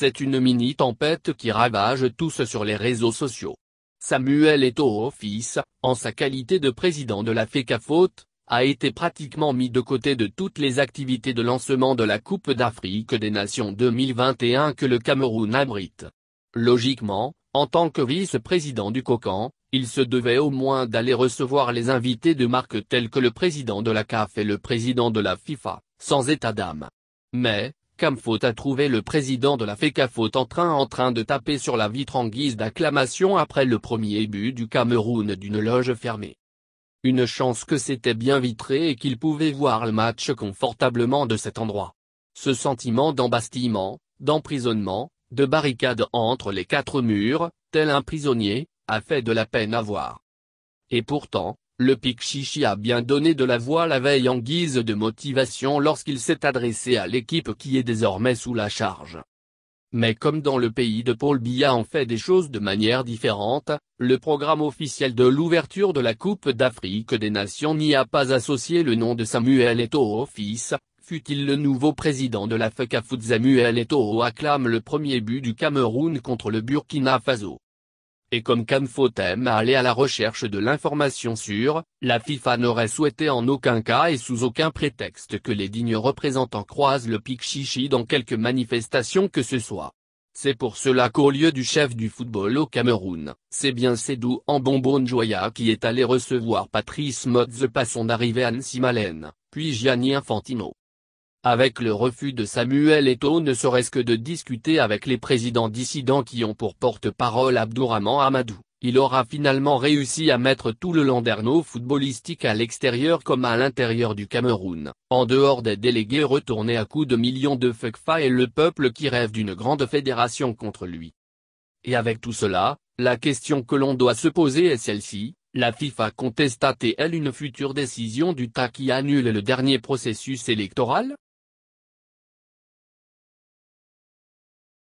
C'est une mini-tempête qui ravage tous sur les réseaux sociaux. Samuel Eto'o fils, en sa qualité de président de la FECAFOT, a été pratiquement mis de côté de toutes les activités de lancement de la Coupe d'Afrique des Nations 2021 que le Cameroun abrite. Logiquement, en tant que vice-président du COCAN, il se devait au moins d'aller recevoir les invités de marque tels que le président de la CAF et le président de la FIFA, sans état d'âme. Mais, Camphot a trouvé le président de la FECAFOT en train en train de taper sur la vitre en guise d'acclamation après le premier but du Cameroun d'une loge fermée. Une chance que c'était bien vitré et qu'il pouvait voir le match confortablement de cet endroit. Ce sentiment d'embastillement, d'emprisonnement, de barricade entre les quatre murs, tel un prisonnier, a fait de la peine à voir. Et pourtant, le pic Chichi a bien donné de la voix la veille en guise de motivation lorsqu'il s'est adressé à l'équipe qui est désormais sous la charge. Mais comme dans le pays de Paul Biya en fait des choses de manière différente, le programme officiel de l'ouverture de la Coupe d'Afrique des Nations n'y a pas associé le nom de Samuel Eto'o fils, fut-il le nouveau président de la FECAFOOT Samuel Eto'o acclame le premier but du Cameroun contre le Burkina Faso et comme Camphot a allé à la recherche de l'information sûre, la FIFA n'aurait souhaité en aucun cas et sous aucun prétexte que les dignes représentants croisent le pic chichi dans quelque manifestation que ce soit. C'est pour cela qu'au lieu du chef du football au Cameroun, c'est bien en bonbon Joya qui est allé recevoir Patrice pas son arrivée à Nsimalen, puis Gianni Infantino avec le refus de Samuel Eto'o ne serait-ce que de discuter avec les présidents dissidents qui ont pour porte-parole Abdourahman Amadou, il aura finalement réussi à mettre tout le landerneau footballistique à l'extérieur comme à l'intérieur du Cameroun, en dehors des délégués retournés à coups de millions de FECFA et le peuple qui rêve d'une grande fédération contre lui. Et avec tout cela, la question que l'on doit se poser est celle-ci, la FIFA conteste t elle une future décision du TA qui annule le dernier processus électoral